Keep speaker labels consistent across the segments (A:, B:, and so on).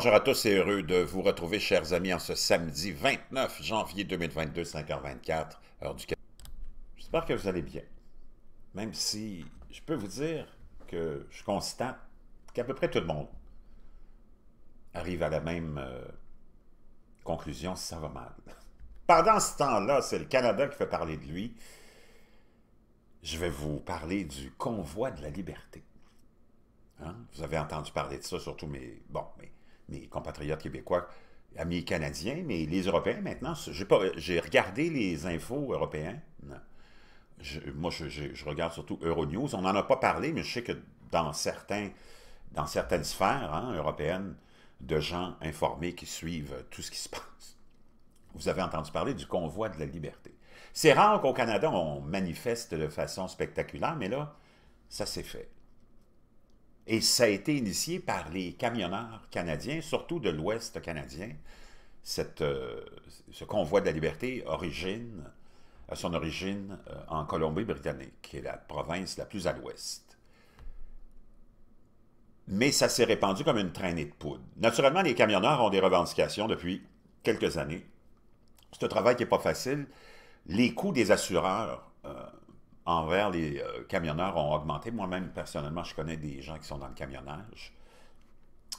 A: Bonjour à tous et heureux de vous retrouver, chers amis, en ce samedi 29 janvier 2022, 5h24, heure du Québec. J'espère que vous allez bien. Même si je peux vous dire que je constate qu'à peu près tout le monde arrive à la même euh, conclusion si ça va mal. Pendant ce temps-là, c'est le Canada qui fait parler de lui. Je vais vous parler du convoi de la liberté. Hein? Vous avez entendu parler de ça, surtout, mais bon, mais mes compatriotes québécois, amis canadiens, mais les Européens maintenant, j'ai regardé les infos européens. moi, je, regarde surtout Euronews. On n'en a pas parlé, mais je sais que dans, certaines sphères hein, européennes, de gens informés qui suivent tout ce qui se passe. Vous avez entendu parler du convoi de la liberté. C'est rare qu'au Canada, on manifeste de façon spectaculaire, mais là, ça s'est fait. Et ça a été initié par les camionneurs canadiens, surtout de l'Ouest canadien. Cette, euh, ce convoi de la liberté origine, son origine euh, en Colombie-Britannique, qui est la province la plus à l'ouest. Mais ça s'est répandu comme une traînée de poudre. Naturellement, les camionneurs ont des revendications depuis quelques années. C'est un travail qui n'est pas facile. Les coûts des assureurs euh, envers les euh, camionneurs ont augmenté. Moi-même, personnellement, je connais des gens qui sont dans le camionnage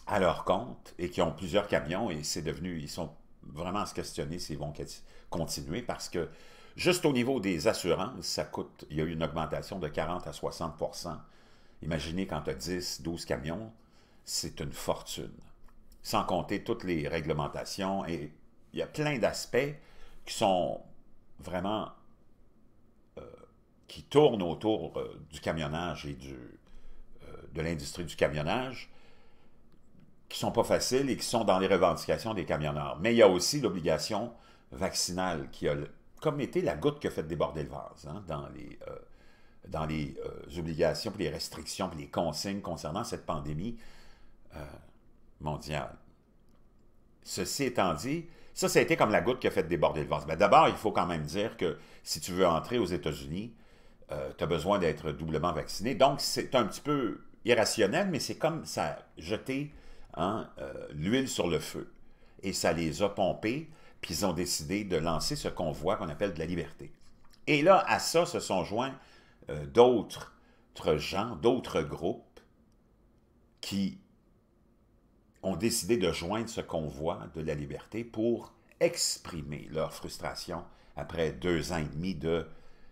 A: à leur compte et qui ont plusieurs camions et c'est devenu, ils sont vraiment à se questionner s'ils vont continuer parce que juste au niveau des assurances, ça coûte, il y a eu une augmentation de 40 à 60 Imaginez quand tu as 10, 12 camions, c'est une fortune. Sans compter toutes les réglementations et il y a plein d'aspects qui sont vraiment qui tourne autour euh, du camionnage et du, euh, de l'industrie du camionnage, qui ne sont pas faciles et qui sont dans les revendications des camionneurs. Mais il y a aussi l'obligation vaccinale qui a comme été la goutte qui a fait déborder le vase hein, dans les, euh, dans les obligations, puis les restrictions, puis les consignes concernant cette pandémie mondiale. Ceci étant dit, ça, ça a été comme la goutte qui a fait déborder le vase. Mais ben, d'abord, il faut quand même dire que si tu veux entrer aux États-Unis, euh, tu as besoin d'être doublement vacciné. Donc, c'est un petit peu irrationnel, mais c'est comme ça jeter hein, euh, l'huile sur le feu. Et ça les a pompés, puis ils ont décidé de lancer ce convoi qu'on appelle de la liberté. Et là, à ça se sont joints euh, d'autres gens, d'autres groupes qui ont décidé de joindre ce convoi de la liberté pour exprimer leur frustration après deux ans et demi de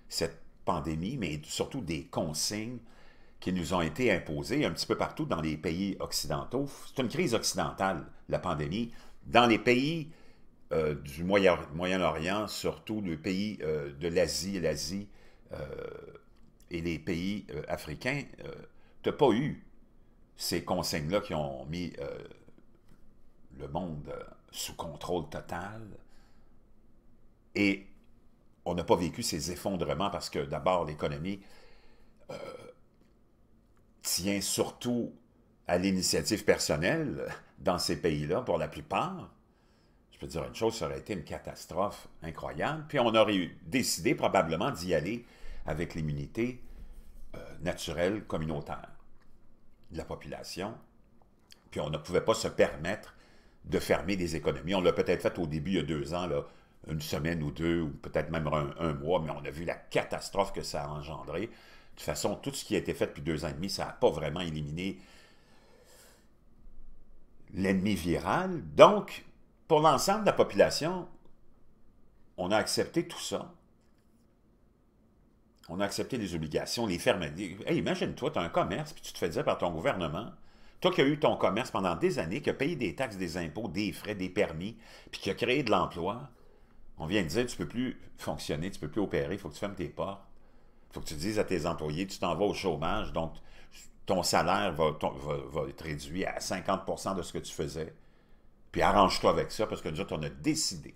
A: cette pandémie, mais surtout des consignes qui nous ont été imposées un petit peu partout dans les pays occidentaux. C'est une crise occidentale, la pandémie. Dans les pays euh, du Moyen-Orient, surtout le pays euh, de l'Asie, l'Asie euh, et les pays africains, tu n'as pas eu ces consignes-là qui ont mis le monde sous contrôle total. Et on n'a pas vécu ces effondrements parce que d'abord, l'économie euh, tient surtout à l'initiative personnelle dans ces pays-là, pour la plupart. Je peux dire une chose, ça aurait été une catastrophe incroyable. Puis on aurait décidé probablement d'y aller avec l'immunité euh, naturelle communautaire de la population. Puis on ne pouvait pas se permettre de fermer des économies. On l'a peut-être fait au début, il y a deux ans, là, une semaine ou deux, ou peut-être même un, mois, mais on a vu la catastrophe que ça a engendré. De toute façon, tout ce qui a été fait depuis deux ans et demi, ça n'a pas vraiment éliminé l'ennemi viral. Donc, pour l'ensemble de la population, on a accepté tout ça. On a accepté les obligations, les fermetures. Hey, imagine-toi, tu as un commerce, puis tu te fais dire par ton gouvernement, toi qui as eu ton commerce pendant des années, qui as payé des taxes, des impôts, des frais, des permis, puis qui a créé de l'emploi, on vient de dire, tu ne peux plus fonctionner, tu ne peux plus opérer, il faut que tu fermes tes portes. Il faut que tu dises à tes employés, tu t'en vas au chômage, donc ton salaire va, être réduit à 50 de ce que tu faisais. Puis arrange-toi avec ça, parce que déjà on a décidé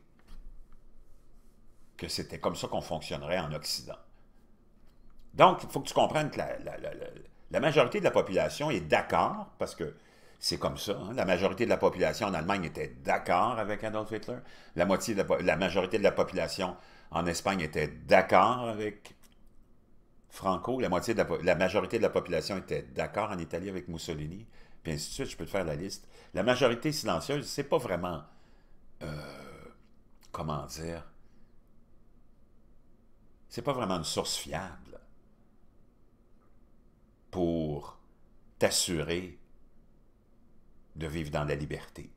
A: que c'était comme ça qu'on fonctionnerait en Occident. Donc, il faut que tu comprennes que la majorité de la population est d'accord, parce que c'est comme ça. Hein. La majorité de la population en Allemagne était d'accord avec Adolf Hitler. La, moitié la, majorité de la population en Espagne était d'accord avec Franco. La, moitié la, majorité de la population était d'accord en Italie avec Mussolini. Puis ainsi de suite, je peux te faire la liste. La majorité silencieuse, c'est pas vraiment... Euh, comment dire, c'est pas vraiment une source fiable pour t'assurer de vivre dans la liberté.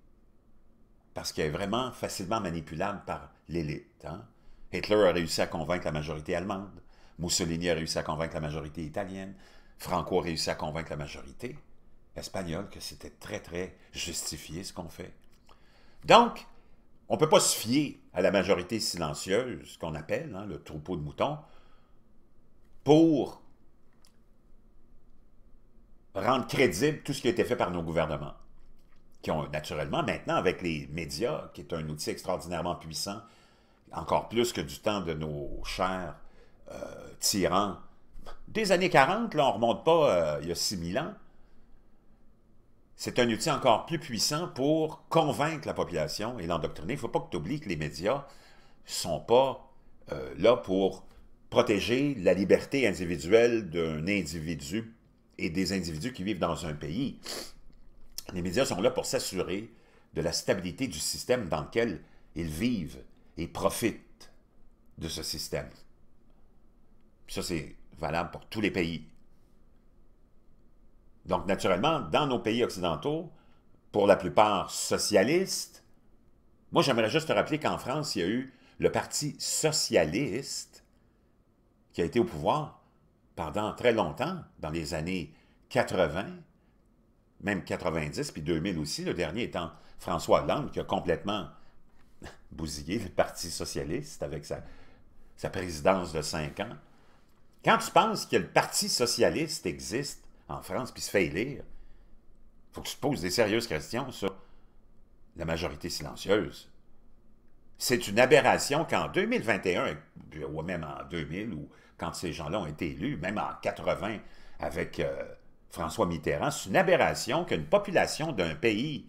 A: Parce qu'elle est vraiment facilement manipulable par l'élite. Hein. Hitler a réussi à convaincre la majorité allemande. Mussolini a réussi à convaincre la majorité italienne. Franco a réussi à convaincre la majorité espagnole que c'était très, très justifié ce qu'on fait. Donc, on ne peut pas se fier à la majorité silencieuse, ce qu'on appelle hein, le troupeau de moutons, pour rendre crédible tout ce qui a été fait par nos gouvernements qui ont naturellement maintenant avec les médias, qui est un outil extraordinairement puissant, encore plus que du temps de nos chers euh, tyrans. Des années 40, là, on ne remonte pas euh, il y a 6000 ans. C'est un outil encore plus puissant pour convaincre la population et l'endoctriner. Il ne faut pas que tu oublies que les médias ne sont pas euh, là pour protéger la liberté individuelle d'un individu et des individus qui vivent dans un pays. Les médias sont là pour s'assurer de la stabilité du système dans lequel ils vivent et profitent de ce système. Ça, c'est valable pour tous les pays. Donc, naturellement, dans nos pays occidentaux, pour la plupart socialistes, moi, j'aimerais juste te rappeler qu'en France, il y a eu le Parti socialiste qui a été au pouvoir pendant très longtemps, dans les années 80, même 90 puis 2000 aussi, le dernier étant François Hollande qui a complètement bousillé le Parti socialiste avec sa, présidence de 5 ans. Quand tu penses que le Parti socialiste existe en France puis se fait élire, il faut que tu te poses des sérieuses questions sur la majorité silencieuse. C'est une aberration qu'en 2021, ou même en 2000, ou quand ces gens-là ont été élus, même en 80, avec euh, François Mitterrand, c'est une aberration qu'une population d'un pays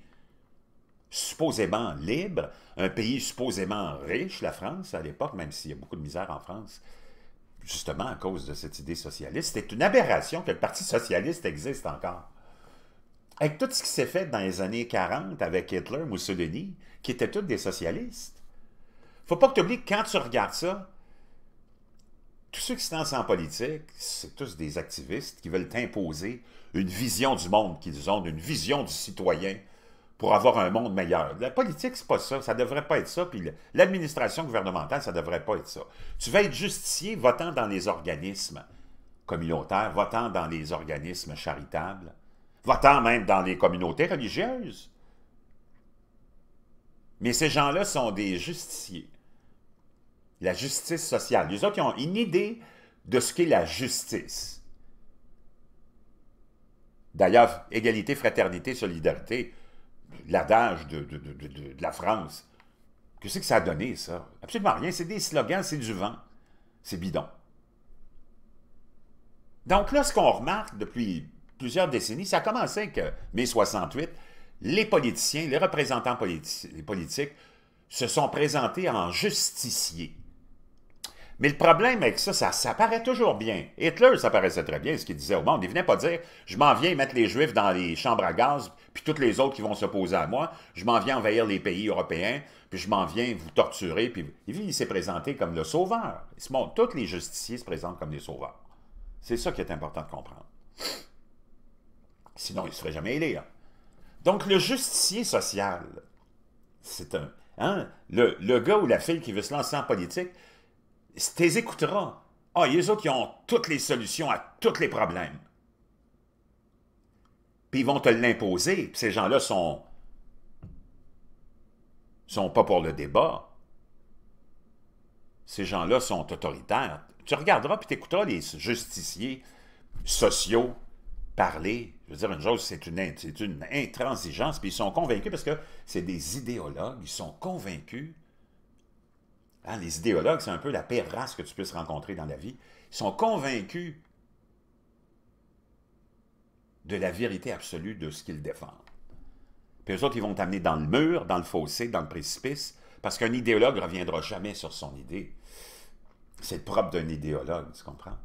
A: supposément libre, un pays supposément riche, la France à l'époque, même s'il y a beaucoup de misère en France, justement à cause de cette idée socialiste, c'est une aberration que le Parti socialiste existe encore. Avec tout ce qui s'est fait dans les années 40 avec Hitler, Mussolini, qui étaient tous des socialistes, faut pas que tu oublies que quand tu regardes ça, tous ceux qui se lancent en politique, c'est tous des activistes qui veulent t'imposer une vision du monde qu'ils ont, une vision du citoyen pour avoir un monde meilleur. La politique, c'est pas ça. Ça devrait pas être ça. Puis l'administration gouvernementale, ça devrait pas être ça. Tu vas être justicier votant dans les organismes communautaires, votant dans les organismes charitables, votant même dans les communautés religieuses. Mais ces gens-là sont des justiciers la justice sociale. Les autres, qui ont une idée de ce qu'est la justice. D'ailleurs, égalité, fraternité, solidarité, l'adage de, de, la France. Qu'est-ce que ça a donné, ça? Absolument rien. C'est des slogans, c'est du vent. C'est bidon. Donc là, ce qu'on remarque depuis plusieurs décennies, ça a commencé avec euh, mai 68. Les politiciens, les représentants politiques se sont présentés en justiciers. Mais le problème avec ça, ça, ça paraît toujours bien. Hitler, ça paraissait très bien, ce qu'il disait au monde. Il venait pas dire « Je m'en viens mettre les Juifs dans les chambres à gaz, puis toutes les autres qui vont s'opposer à moi. Je m'en viens envahir les pays européens, puis je m'en viens vous torturer. » Puis il s'est présenté comme le sauveur. tous les justiciers se présentent comme des sauveurs. C'est ça qui est important de comprendre. Sinon, il ne se ferait jamais élire. Donc, le justicier social, c'est un... Hein? Le, le, gars ou la fille qui veut se lancer en politique, tu les écouteras. Ah, les autres, ils ont toutes les solutions à tous les problèmes. Puis ils vont te l'imposer. Ces gens-là sont sont pas pour le débat. Ces gens-là sont autoritaires. Tu regarderas puis écouteras les justiciers sociaux parler. Je veux dire, une chose, c'est une, une intransigeance, puis ils sont convaincus parce que c'est des idéologues, ils sont convaincus Hein, les idéologues, c'est un peu la pire race que tu puisses rencontrer dans la vie. Ils sont convaincus de la vérité absolue de ce qu'ils défendent. Puis eux autres, ils vont t'amener dans le mur, dans le fossé, dans le précipice, parce qu'un idéologue ne reviendra jamais sur son idée. C'est le propre d'un idéologue, tu comprends?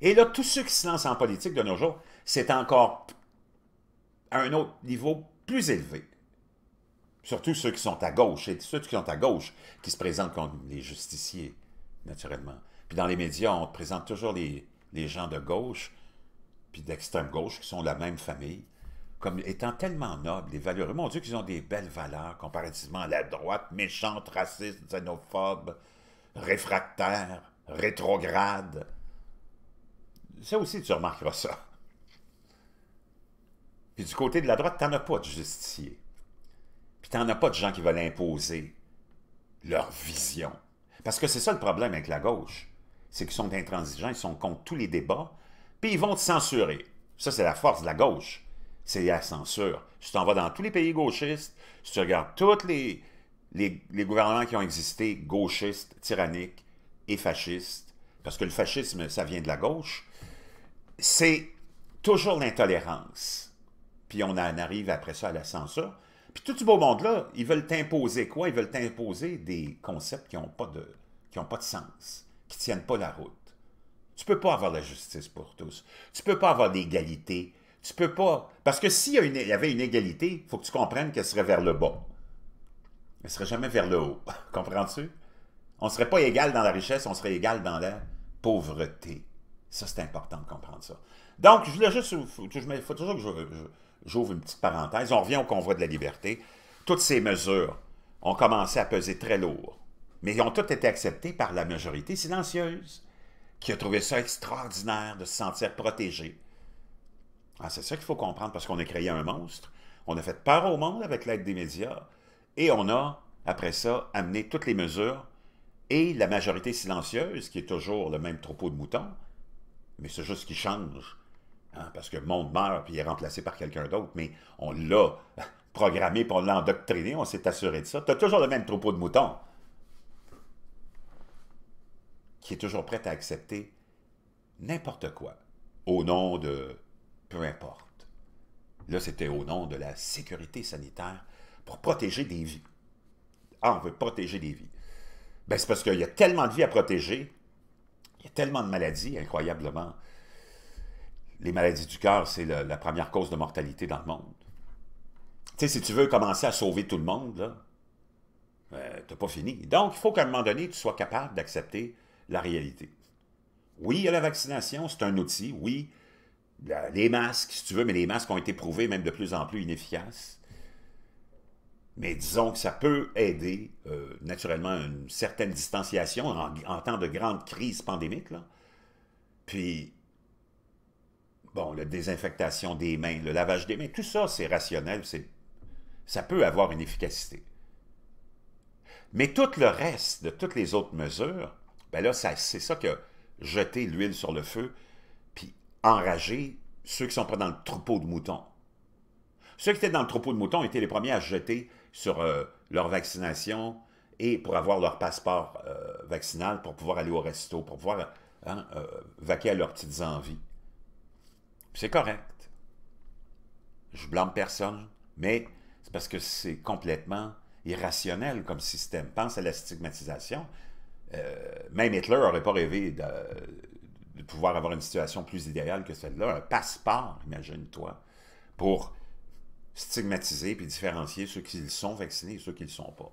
A: Et là, tous ceux qui se lancent en politique de nos jours, c'est encore à un autre niveau plus élevé. Surtout ceux qui sont à gauche. Et ceux qui sont à gauche qui se présentent comme les justiciers, naturellement. Puis dans les médias, on présente toujours les, gens de gauche, puis d'extrême gauche, qui sont de la même famille, comme étant tellement nobles et valeureux. Mon Dieu, qu'ils ont des belles valeurs comparativement à la droite, méchante, raciste, xénophobe, réfractaire, rétrograde. Ça aussi, tu remarqueras ça. Puis du côté de la droite, t'en as pas de justicier. Puis t'en as pas de gens qui veulent imposer leur vision. Parce que c'est ça le problème avec la gauche. C'est qu'ils sont intransigeants, ils sont contre tous les débats, puis ils vont te censurer. Ça, c'est la force de la gauche. C'est la censure. Si tu t'en vas dans tous les pays gauchistes, si tu regardes tous les, les, gouvernements qui ont existé, gauchistes, tyranniques et fascistes, parce que le fascisme, ça vient de la gauche, c'est toujours l'intolérance. Puis on en arrive après ça à la censure. Puis tout ce beau monde-là, ils veulent t'imposer quoi? Ils veulent t'imposer des concepts qui n'ont pas, de, qui pas de sens, qui ne tiennent pas la route. Tu ne peux pas avoir la justice pour tous. Tu ne peux pas avoir d'égalité. Tu ne peux pas... Parce que s'il y, y, avait une égalité, il faut que tu comprennes qu'elle serait vers le bas. Elle ne serait jamais vers le haut. Comprends-tu? On ne serait pas égal dans la richesse, on serait égal dans la pauvreté. Ça, c'est important de comprendre ça. Donc, je voulais juste. Il faut toujours que j'ouvre une petite parenthèse. On revient au convoi de la liberté. Toutes ces mesures ont commencé à peser très lourd, mais ils ont toutes été acceptées par la majorité silencieuse, qui a trouvé ça extraordinaire de se sentir protégée. Ah, c'est ça qu'il faut comprendre, parce qu'on a créé un monstre, on a fait peur au monde avec l'aide des médias, et on a, après ça, amené toutes les mesures, et la majorité silencieuse, qui est toujours le même troupeau de moutons, mais c'est juste qui change. Hein, parce que le monde meurt, puis il est remplacé par quelqu'un d'autre, mais on l'a programmé, pour l'endoctriner, on s'est assuré de ça. Tu as toujours le même troupeau de moutons qui est toujours prêt à accepter n'importe quoi au nom de peu importe. Là, c'était au nom de la sécurité sanitaire pour protéger des vies. Ah, on veut protéger des vies. Ben, c'est parce qu'il y a tellement de vies à protéger il y a tellement de maladies, incroyablement. Les maladies du cœur, c'est la première cause de mortalité dans le monde. Tu sais, si tu veux commencer à sauver tout le monde, euh, tu pas fini. Donc, il faut qu'à un moment donné, tu sois capable d'accepter la réalité. Oui, il y a la vaccination, c'est un outil. Oui, les masques, si tu veux, mais les masques ont été prouvés même de plus en plus inefficaces. Mais disons que ça peut aider, naturellement euh, naturellement, une certaine distanciation en, temps de grande crise pandémique. Puis, bon, la désinfectation des mains, le lavage des mains, tout ça, c'est rationnel, ça peut avoir une efficacité. Mais tout le reste de toutes les autres mesures, ben là, c'est ça que jeter l'huile sur le feu, puis enrager ceux qui sont pas dans le troupeau de moutons. Ceux qui étaient dans le troupeau de moutons étaient les premiers à jeter sur euh, leur vaccination et pour avoir leur passeport euh, vaccinal, pour pouvoir aller au resto, pour pouvoir hein, euh, vaquer à leurs petites envies. C'est correct. Je blâme personne, mais c'est parce que c'est complètement irrationnel comme système. Pense à la stigmatisation. même Hitler n'aurait pas rêvé de, de pouvoir avoir une situation plus idéale que celle-là, un passeport, imagine-toi, pour stigmatiser puis différencier ceux qui sont vaccinés et ceux qui ne le sont pas.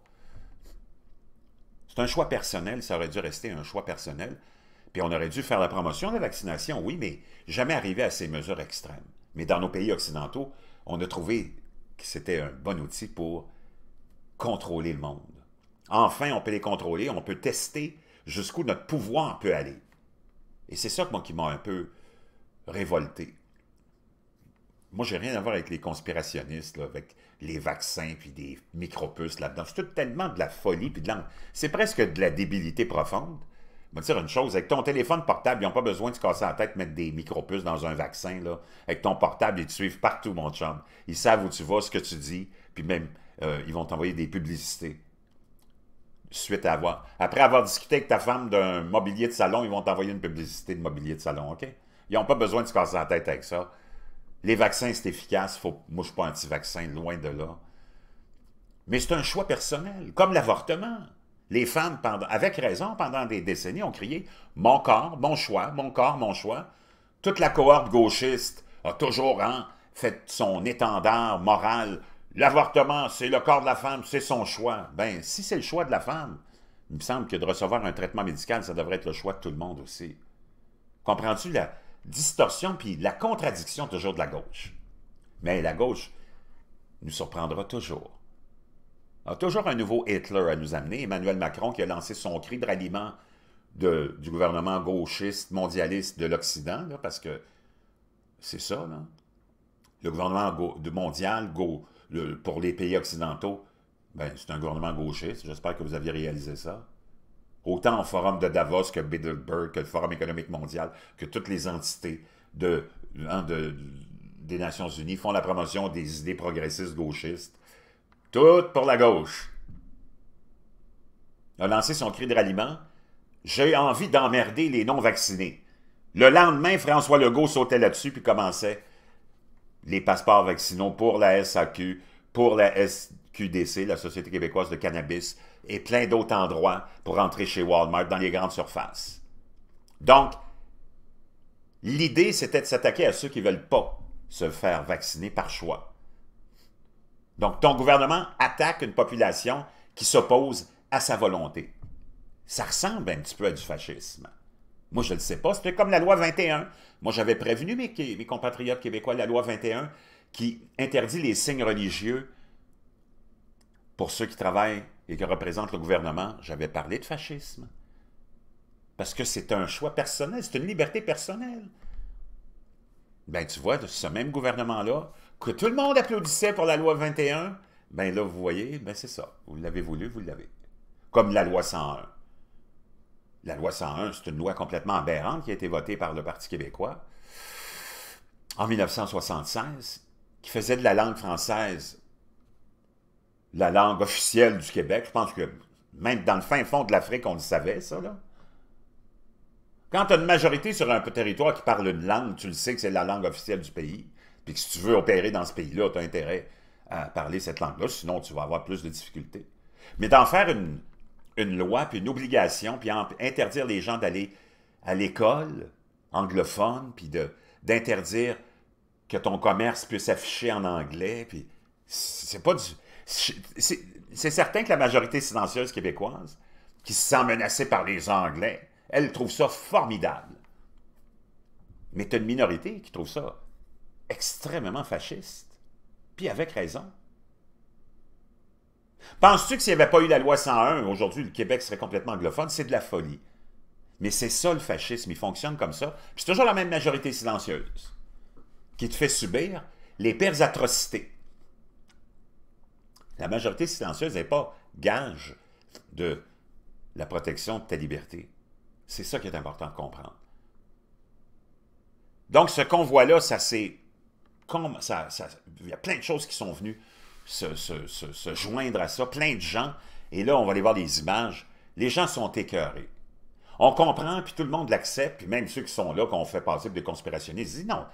A: C'est un choix personnel, ça aurait dû rester un choix personnel. Puis on aurait dû faire la promotion de la vaccination, oui, mais jamais arriver à ces mesures extrêmes. Mais dans nos pays occidentaux, on a trouvé que c'était un bon outil pour contrôler le monde. Enfin, on peut les contrôler, on peut tester jusqu'où notre pouvoir peut aller. Et c'est ça moi, qui m'a un peu révolté. Moi, j'ai rien à voir avec les conspirationnistes, avec les vaccins puis des micropuces là-dedans. C'est tout tellement de la folie puis de C'est presque de la débilité profonde. Je vais te dire une chose, avec ton téléphone portable, ils n'ont pas besoin de se casser la tête, mettre des micropuces dans un vaccin. Là. Avec ton portable, ils te suivent partout, mon chum. Ils savent où tu vas, ce que tu dis, puis même, euh, ils vont t'envoyer des publicités suite à avoir. Après avoir discuté avec ta femme d'un mobilier de salon, ils vont t'envoyer une publicité de mobilier de salon, OK? Ils n'ont pas besoin de se casser la tête avec ça. Les vaccins, c'est efficace. Faut... Moi, je ne suis pas anti-vaccin, loin de là. Mais c'est un choix personnel, comme l'avortement. Les femmes, pendant... avec raison, pendant des décennies, ont crié « Mon corps, mon choix, mon corps, mon choix ». Toute la cohorte gauchiste a toujours hein, fait son étendard moral. L'avortement, c'est le corps de la femme, c'est son choix. Ben, si c'est le choix de la femme, il me semble que de recevoir un traitement médical, ça devrait être le choix de tout le monde aussi. Comprends-tu la, distorsion puis la contradiction toujours de la gauche. Mais la gauche nous surprendra toujours. A toujours un nouveau Hitler à nous amener. Emmanuel Macron qui a lancé son cri de ralliement du gouvernement gauchiste, mondialiste de l'Occident, parce que c'est ça, Le gouvernement mondial go, pour les pays occidentaux, ben, c'est un gouvernement gauchiste. J'espère que vous aviez réalisé ça autant au forum de Davos que Bilderberg, que le Forum économique mondial, que toutes les entités de, hein, des Nations unies font la promotion des idées progressistes gauchistes. Toutes pour la gauche. Il a lancé son cri de ralliement. J'ai envie d'emmerder les non-vaccinés. Le lendemain, François Legault sautait là-dessus puis commençait les passeports vaccinaux pour la SAQ, pour la SQDC, la Société québécoise de cannabis, et plein d'autres endroits pour entrer chez Walmart dans les grandes surfaces. Donc, l'idée, c'était de s'attaquer à ceux qui ne veulent pas se faire vacciner par choix. Donc, ton gouvernement attaque une population qui s'oppose à sa volonté. Ça ressemble un petit peu à du fascisme. Moi, je ne le sais pas. C'était comme la loi 21. Moi, j'avais prévenu mes, mes compatriotes québécois la loi 21 qui interdit les signes religieux pour ceux qui travaillent et que représente le gouvernement, j'avais parlé de fascisme. Parce que c'est un choix personnel, c'est une liberté personnelle. Ben, tu vois, de ce même gouvernement-là, que tout le monde applaudissait pour la loi 21, ben là, vous voyez, ben c'est ça. Vous l'avez voulu, vous l'avez. Comme la loi 101. La loi 101, c'est une loi complètement aberrante qui a été votée par le Parti québécois en 1976, qui faisait de la langue française la langue officielle du Québec. Je pense que même dans le fin fond de l'Afrique, on le savait, ça, là. Quand tu as une majorité sur un territoire qui parle une langue, tu le sais que c'est la langue officielle du pays. Puis que si tu veux opérer dans ce pays-là, tu as intérêt à parler cette langue-là, sinon tu vas avoir plus de difficultés. Mais d'en faire une, une, loi, puis une obligation, puis interdire les gens d'aller à l'école anglophone, puis d'interdire que ton commerce puisse afficher en anglais, puis c'est pas du... C'est certain que la majorité silencieuse québécoise, qui se sent menacée par les Anglais, elle trouve ça formidable. Mais tu as une minorité qui trouve ça extrêmement fasciste, puis avec raison. Penses-tu que s'il n'y avait pas eu la loi 101, aujourd'hui, le Québec serait complètement anglophone? C'est de la folie. Mais c'est ça le fascisme, il fonctionne comme ça. Puis c'est toujours la même majorité silencieuse qui te fait subir les pires atrocités. La majorité silencieuse n'est pas gage de la protection de ta liberté. C'est ça qui est important de comprendre. Donc, ce convoi-là, ça s'est... Ça, ça, il y a plein de choses qui sont venues se, joindre à ça, plein de gens. Et là, on va aller voir les images. Les gens sont écœurés. On comprend, puis tout le monde l'accepte, puis même ceux qui sont là, qu'on fait passer des conspirationnistes, disent non,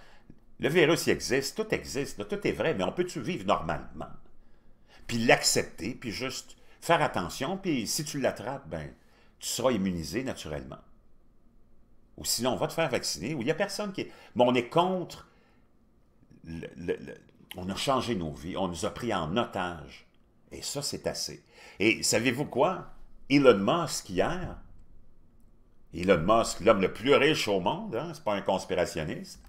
A: le virus existe, tout existe, tout est vrai, mais on peut-tu vivre normalement? puis l'accepter, puis juste faire attention, puis si tu l'attrapes, ben, tu seras immunisé naturellement. Ou sinon, on va te faire vacciner, ou il n'y a personne qui... Mais on est contre... On a changé nos vies, on nous a pris en otage. Et ça, c'est assez. Et savez-vous quoi? Elon Musk, hier, Elon Musk, l'homme le plus riche au monde, hein, c'est pas un conspirationniste,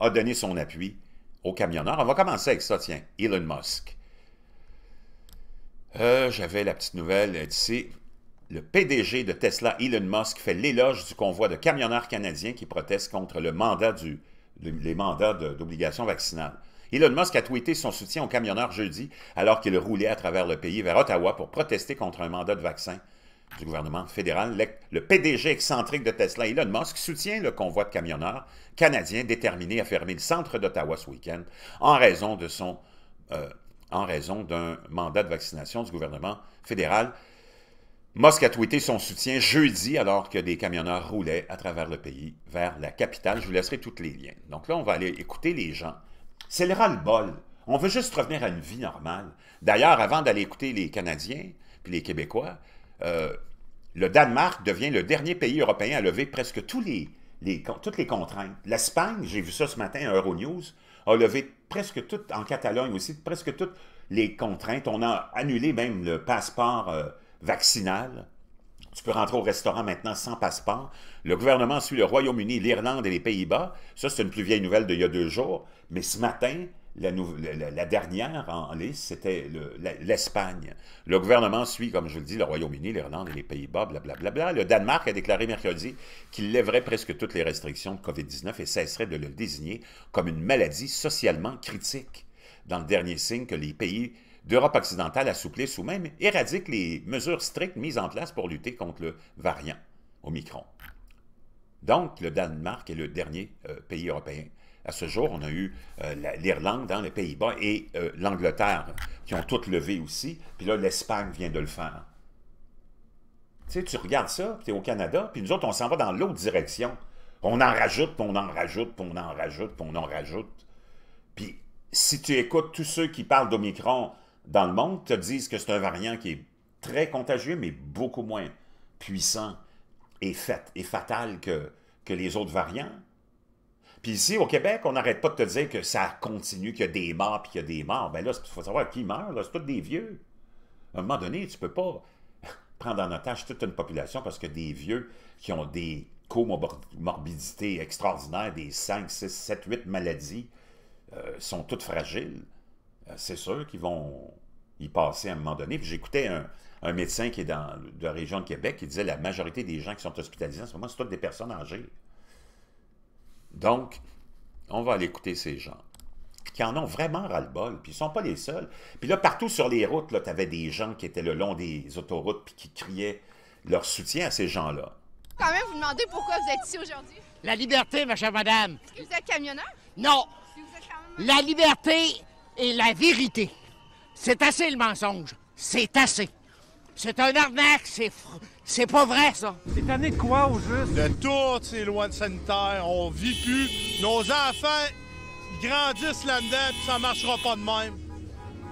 A: a donné son appui aux camionneurs. On va commencer avec ça, tiens, Elon Musk. Euh, j'avais la petite nouvelle d'ici. Euh, le PDG de Tesla, Elon Musk, fait l'éloge du convoi de camionneurs canadiens qui protestent contre le mandat du, les mandats d'obligation vaccinale. Elon Musk a tweeté son soutien aux camionneurs jeudi alors qu'il roulait à travers le pays vers Ottawa pour protester contre un mandat de vaccin du gouvernement fédéral. Le PDG excentrique de Tesla, Elon Musk, soutient le convoi de camionneurs canadiens déterminés à fermer le centre d'Ottawa ce week-end en raison de son euh, en raison d'un mandat de vaccination du gouvernement fédéral. Musk a tweeté son soutien jeudi alors que des camionneurs roulaient à travers le pays vers la capitale. Je vous laisserai tous les liens. Donc là, on va aller écouter les gens. C'est le ras-le-bol. On veut juste revenir à une vie normale. D'ailleurs, avant d'aller écouter les Canadiens puis les Québécois, euh, le Danemark devient le dernier pays européen à lever presque tous les, toutes les contraintes. L'Espagne, j'ai vu ça ce matin à Euronews, a levé presque toutes, en Catalogne aussi, presque toutes les contraintes. On a annulé même le passeport euh, vaccinal. Tu peux rentrer au restaurant maintenant sans passeport. Le gouvernement suit le Royaume-Uni, l'Irlande et les Pays-Bas. Ça, c'est une plus vieille nouvelle d'il y a deux jours. Mais ce matin, la, dernière en, liste, c'était l'Espagne. Le, gouvernement suit, comme je le dis, le Royaume-Uni, l'Irlande et les Pays-Bas, blablabla. Bla. Le Danemark a déclaré mercredi qu'il lèverait presque toutes les restrictions de COVID-19 et cesserait de le désigner comme une maladie socialement critique. Dans le dernier signe que les pays d'Europe occidentale assouplissent ou même éradiquent les mesures strictes mises en place pour lutter contre le variant Omicron. Donc, le Danemark est le dernier euh, pays européen à ce jour, on a eu euh, l'Irlande, dans les Pays-Bas et euh, l'Angleterre qui ont toutes levé aussi. Puis là, l'Espagne vient de le faire. Tu sais, tu regardes ça, puis tu es au Canada, puis nous autres, on s'en va dans l'autre direction. On en rajoute, puis on en rajoute, puis on en rajoute, puis on en rajoute. Puis si tu écoutes tous ceux qui parlent d'Omicron dans le monde, te disent que c'est un variant qui est très contagieux, mais beaucoup moins puissant et, fait, et fatal que, que les autres variants. Puis ici, au Québec, on n'arrête pas de te dire que ça continue, qu'il y a des morts, puis qu'il y a des morts. Bien là, il faut savoir qui meurt, c'est tous des vieux. À un moment donné, tu ne peux pas prendre en otage toute une population parce que des vieux qui ont des comorbidités extraordinaires, des 5, 6, 7, 8 maladies, euh, sont toutes fragiles. Euh, c'est sûr qu'ils vont y passer à un moment donné. j'écoutais un, médecin qui est dans de la région de Québec qui disait la majorité des gens qui sont hospitalisés en ce moment, c'est toutes des personnes âgées. Donc, on va aller écouter ces gens qui en ont vraiment ras-le-bol, puis ils sont pas les seuls. Puis là, partout sur les routes, tu avais des gens qui étaient le long des autoroutes puis qui criaient leur soutien à ces gens-là.
B: Quand même, vous demandez pourquoi vous êtes ici aujourd'hui.
A: La liberté, ma chère
B: madame. Est-ce que vous êtes camionneur? Non. La liberté et la vérité. C'est assez le mensonge. C'est assez. C'est un arnaque, c'est... C'est pas vrai, ça! C'est année de quoi, au juste? De toutes ces lois sanitaires, on vit plus. Nos enfants, grandissent là-dedans, puis ça marchera pas de même.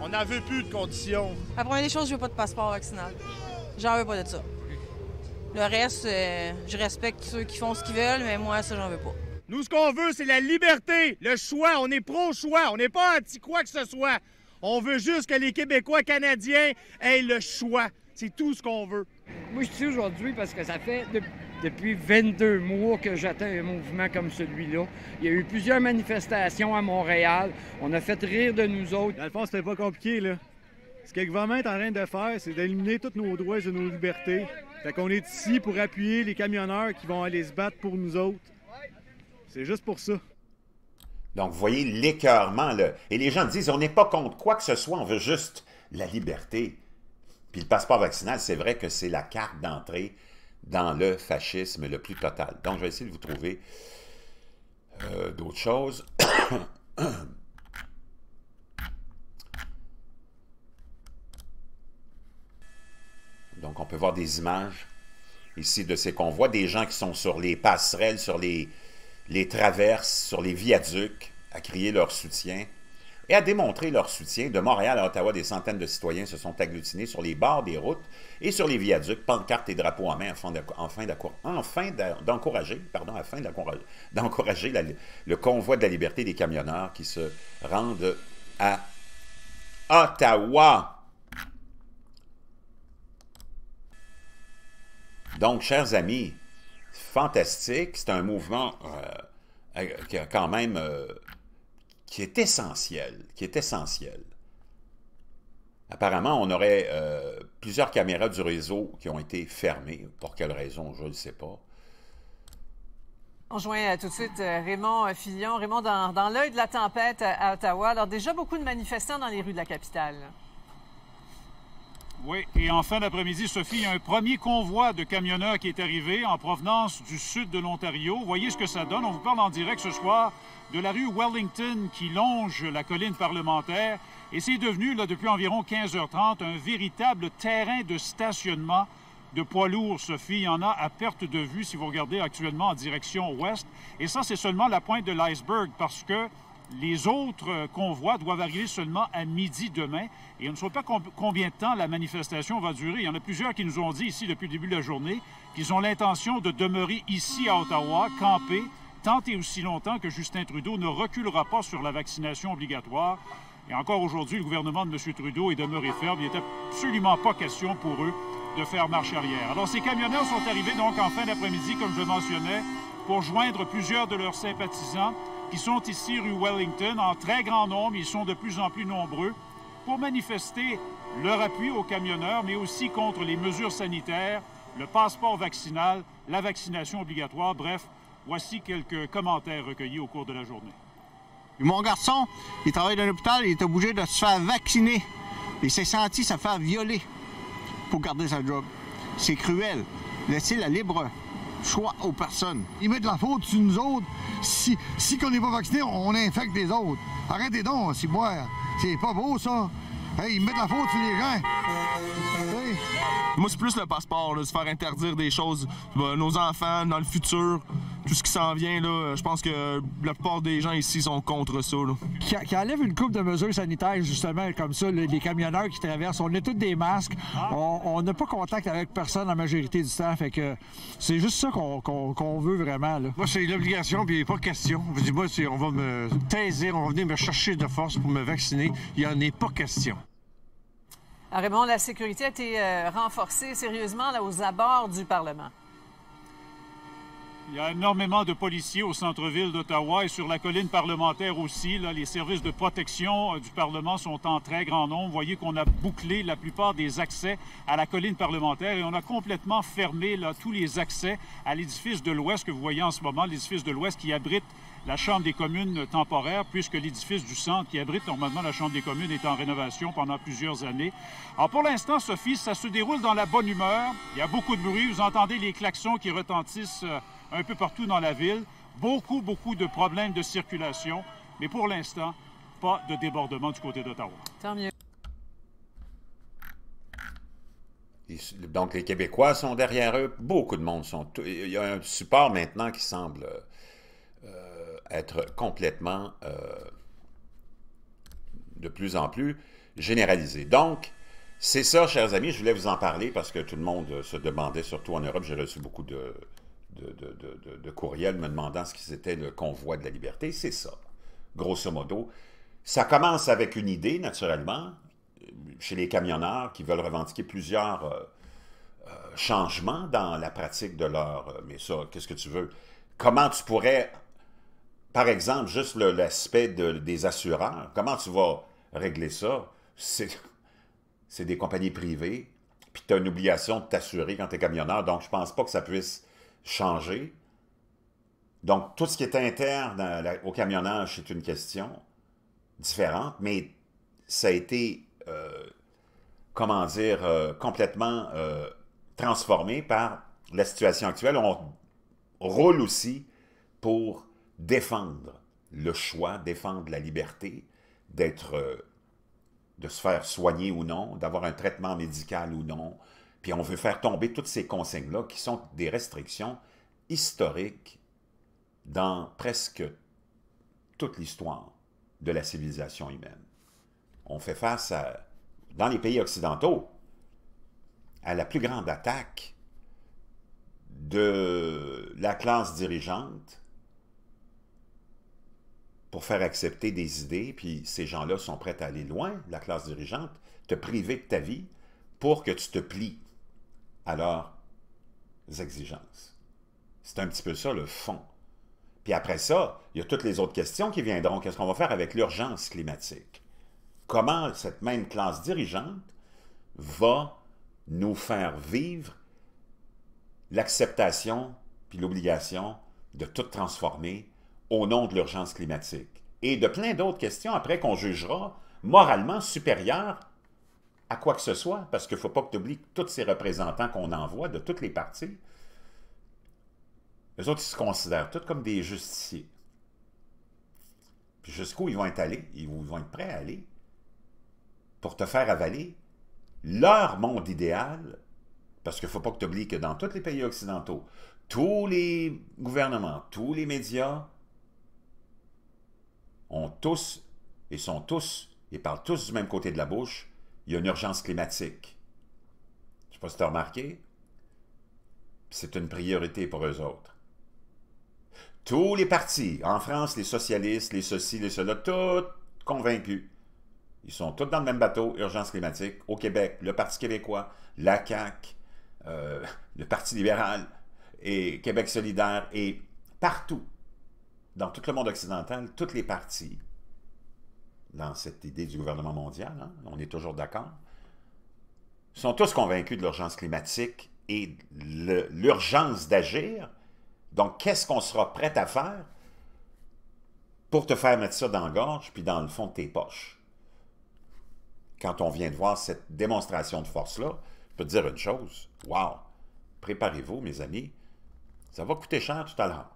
A: On n'en veut plus de conditions. La première des choses, je veux pas de passeport vaccinal. J'en veux pas de ça. Le reste, euh, je respecte ceux qui font ce qu'ils veulent, mais moi, ça, j'en veux pas. Nous,
B: ce qu'on veut, c'est la liberté, le choix. On est pro-choix. On n'est pas anti-quoi que ce soit. On veut juste que les Québécois canadiens aient le choix. C'est tout ce qu'on veut. Moi, je suis aujourd'hui parce que ça fait depuis 22 mois que j'attends un mouvement comme celui-là. Il y a eu plusieurs manifestations à Montréal. On a fait rire de nous autres. Dans c'était pas compliqué, là. Ce que le gouvernement est en train de faire, c'est d'éliminer tous nos droits et nos libertés. Fait qu'on est ici pour appuyer les camionneurs qui vont aller se battre pour nous autres. C'est
A: juste pour ça. Donc, vous voyez l'écœurement, là. Et les gens disent, on n'est pas contre quoi que ce soit, on veut juste la liberté. Puis le passeport vaccinal, c'est vrai que c'est la carte d'entrée dans le fascisme le plus total. Donc, je vais essayer de vous trouver euh, d'autres choses. Donc, on peut voir des images ici de ces convois, des gens qui sont sur les passerelles, sur les traverses, sur les viaducs, à crier leur soutien et à démontrer leur soutien. De Montréal à Ottawa, des centaines de citoyens se sont agglutinés sur les barres des routes et sur les viaducs, pancartes et drapeaux en main afin d'encourager pardon, afin le convoi de la liberté des camionneurs qui se rendent à Ottawa. Donc, chers amis, fantastique, c'est un mouvement euh, euh, qui a quand même... Euh, qui est essentiel, qui est essentiel. Apparemment, on aurait euh, plusieurs caméras du réseau qui ont été fermées. Pour quelle raison, je ne sais pas.
B: On joint euh, tout de suite euh, Raymond Fillon. Raymond, dans, dans l'œil de la tempête à Ottawa, alors déjà beaucoup de manifestants dans les rues de la capitale. Oui, et en fin d'après-midi, Sophie, il y a un premier convoi de camionneurs qui est arrivé en provenance du sud de l'Ontario. Voyez ce que ça donne. On vous parle en direct ce soir de la rue Wellington qui longe la colline parlementaire. Et c'est devenu, là, depuis environ 15h30, un véritable terrain de stationnement de poids lourds, Sophie. Il y en a à perte de vue si vous regardez actuellement en direction ouest. Et ça, c'est seulement la pointe de l'iceberg parce que les autres convois doivent arriver seulement à midi demain et on ne sait pas combien de temps la manifestation va durer. Il y en a plusieurs qui nous ont dit ici depuis le début de la journée qu'ils ont l'intention de demeurer ici à Ottawa, camper, tant et aussi longtemps que Justin Trudeau ne reculera pas sur la vaccination obligatoire. Et encore aujourd'hui, le gouvernement de M. Trudeau est demeuré ferme. Il n'est absolument pas question pour eux de faire marche arrière. Alors ces camionneurs sont arrivés donc en fin d'après-midi, comme je le mentionnais, pour joindre plusieurs de leurs sympathisants qui sont ici rue Wellington en très grand nombre. Ils sont de plus en plus nombreux pour manifester leur appui aux camionneurs, mais aussi contre les mesures sanitaires, le passeport vaccinal, la vaccination obligatoire. Bref, voici quelques commentaires recueillis au cours de la journée.
A: Mon garçon, il travaille dans l'hôpital, il est obligé de se faire vacciner. Il s'est senti se faire violer pour garder sa job. C'est
B: cruel. Laissez la libre choix aux personnes. Ils mettent la faute sur nous autres. Si, si qu'on n'est pas vacciné, on infecte les autres. Arrêtez donc, c'est C'est pas beau, ça. Hey, ils mettent la faute sur les gens. Moi, c'est plus le passeport, de se faire interdire des choses. Ben, nos enfants, dans le futur tout ce qui s'en vient, là, je pense que la plupart des gens ici sont contre ça. Qui, enlève une coupe de mesures sanitaires, justement, comme ça, les camionneurs qui traversent, on est tous des masques, ah. on n'a pas contact avec personne la majorité du temps, fait que c'est juste ça qu'on veut vraiment. Là. Moi, c'est l'obligation, puis pas question. Vous dites moi, on va me taiser, on va venir me chercher de force pour me vacciner. Il n'y en est pas question. Alors, ah, Raymond, la sécurité a été euh, renforcée sérieusement là, aux abords du Parlement. Il y a énormément de policiers au centre-ville d'Ottawa et sur la colline parlementaire aussi. les services de protection euh, du Parlement sont en très grand nombre. Vous voyez qu'on a bouclé la plupart des accès à la colline parlementaire et on a complètement fermé tous les accès à l'édifice de l'Ouest que vous voyez en ce moment, l'édifice de l'Ouest qui abrite la Chambre des communes temporaire, puisque l'édifice du centre qui abrite normalement la Chambre des communes est en rénovation pendant plusieurs années. Alors pour l'instant, Sophie, ça se déroule dans la bonne humeur. Il y a beaucoup de bruit. Vous entendez les klaxons qui retentissent. Euh, un peu partout dans la ville. Beaucoup, beaucoup de problèmes de circulation, mais pour l'instant, pas de débordement du côté d'Ottawa. Tant mieux.
A: Donc, les Québécois sont derrière eux. Beaucoup de monde sont. Euh, il y a un support maintenant qui semble euh, être complètement, euh, de plus en plus, généralisé. Donc, c'est ça, chers amis, je voulais vous en parler parce que tout le monde se demandait, surtout en Europe, j'ai reçu beaucoup de, de, courriel me demandant ce qu'ils étaient le convoi de la liberté. C'est ça, grosso modo. Ça commence avec une idée, naturellement, chez les camionneurs qui veulent revendiquer plusieurs euh, euh, changements dans la pratique de leur... Euh, mais ça, qu'est-ce que tu veux? Comment tu pourrais, par exemple, juste l'aspect des assureurs, comment tu vas régler ça? C'est des compagnies privées, puis tu as une obligation de t'assurer quand tu es camionneur, donc je pense pas que ça puisse changer. Donc, tout ce qui est interne au camionnage, c'est une question différente, mais ça a été, euh, comment dire, euh, complètement euh, transformé par la situation actuelle. On roule aussi pour défendre le choix, défendre la liberté d'être, de se faire soigner ou non, d'avoir un traitement médical ou non, puis on veut faire tomber toutes ces consignes-là qui sont des restrictions historiques dans presque toute l'histoire de la civilisation humaine. On fait face à, dans les pays occidentaux, à la plus grande attaque de la classe dirigeante pour faire accepter des idées, puis ces gens-là sont prêts à aller loin, la classe dirigeante, te priver de ta vie pour que tu te plies alors, leurs exigences. C'est un petit peu ça le fond. Puis après ça, il y a toutes les autres questions qui viendront. Qu'est-ce qu'on va faire avec l'urgence climatique? Comment cette même classe dirigeante va nous faire vivre l'acceptation puis l'obligation de tout transformer au nom de l'urgence climatique? Et de plein d'autres questions après qu'on jugera moralement supérieures à quoi que ce soit, parce qu'il ne faut pas que tu oublies tous ces représentants qu'on envoie de toutes les parties, les autres, ils se considèrent tous comme des justiciers. Puis jusqu'où ils vont être allés, ils vont être prêts à aller pour te faire avaler leur monde idéal, parce qu'il ne faut pas que tu oublies que dans tous les pays occidentaux, tous les gouvernements, tous les médias ont tous et sont tous et parlent tous du même côté de la bouche il y a une urgence climatique. Je ne sais pas si tu as remarqué. C'est une priorité pour eux autres. Tous les partis, en France, les socialistes, les ceci, les cela, tous convaincus. Ils sont tous dans le même bateau, urgence climatique. Au Québec, le Parti québécois, la CAQ, euh, le Parti libéral et Québec solidaire et partout, dans tout le monde occidental, toutes les parties dans cette idée du gouvernement mondial. Hein. On est toujours d'accord. sont tous convaincus de l'urgence climatique et l'urgence d'agir. Donc, qu'est-ce qu'on sera prêt à faire pour te faire mettre ça dans la gorge puis dans le fond de tes poches? Quand on vient de voir cette démonstration de force-là, je peux te dire une chose. Wow! Préparez-vous, mes amis. Ça va coûter cher tout à l'heure.